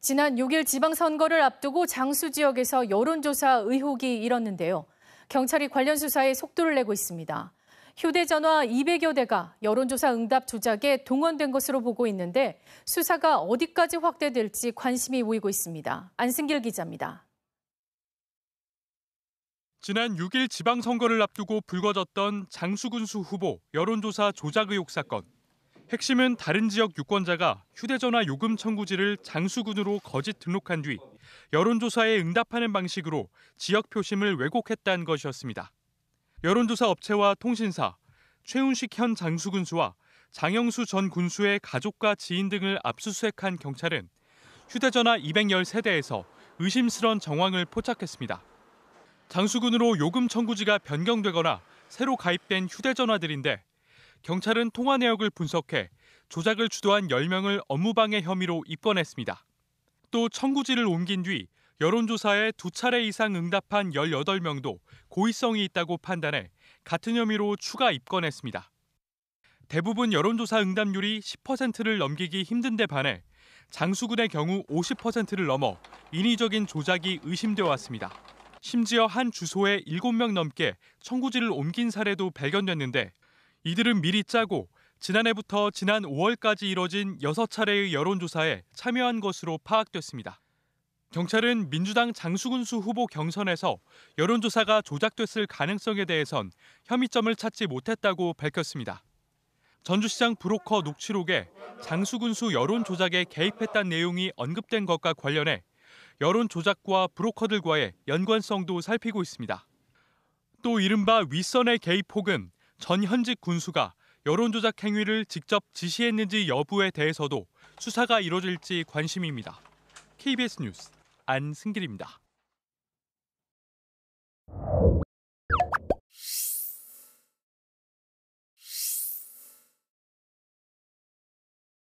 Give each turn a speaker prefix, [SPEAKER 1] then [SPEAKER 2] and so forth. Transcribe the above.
[SPEAKER 1] 지난 6일 지방선거를 앞두고 장수 지역에서 여론조사 의혹이 일었는데요. 경찰이 관련 수사에 속도를 내고 있습니다. 휴대전화 200여 대가 여론조사 응답 조작에 동원된 것으로 보고 있는데 수사가 어디까지 확대될지 관심이 모이고 있습니다. 안승길 기자입니다.
[SPEAKER 2] 지난 6일 지방선거를 앞두고 불거졌던 장수군수 후보 여론조사 조작 의혹 사건. 핵심은 다른 지역 유권자가 휴대전화 요금 청구지를 장수군으로 거짓 등록한 뒤 여론조사에 응답하는 방식으로 지역 표심을 왜곡했다는 것이었습니다. 여론조사 업체와 통신사, 최훈식 현 장수군수와 장영수 전 군수의 가족과 지인 등을 압수수색한 경찰은 휴대전화 2 1세대에서 의심스런 정황을 포착했습니다. 장수군으로 요금 청구지가 변경되거나 새로 가입된 휴대전화들인데 경찰은 통화 내역을 분석해 조작을 주도한 10명을 업무방해 혐의로 입건했습니다. 또 청구지를 옮긴 뒤 여론조사에 두 차례 이상 응답한 18명도 고의성이 있다고 판단해 같은 혐의로 추가 입건했습니다. 대부분 여론조사 응답률이 10%를 넘기기 힘든데 반해 장수군의 경우 50%를 넘어 인위적인 조작이 의심되어 왔습니다. 심지어 한 주소에 7명 넘게 청구지를 옮긴 사례도 발견됐는데 이들은 미리 짜고 지난해부터 지난 5월까지 이뤄진 6차례의 여론조사에 참여한 것으로 파악됐습니다. 경찰은 민주당 장수군수 후보 경선에서 여론조사가 조작됐을 가능성에 대해선 혐의점을 찾지 못했다고 밝혔습니다. 전주시장 브로커 녹취록에 장수군수 여론 조작에 개입했다는 내용이 언급된 것과 관련해 여론 조작과 브로커들과의 연관성도 살피고 있습니다. 또 이른바 윗선의 개입 혹은 전 현직 군수가 여론조작 행위를 직접 지시했는지 여부에 대해서도 수사가 이뤄질지 관심입니다. KBS 뉴스 안승길입니다.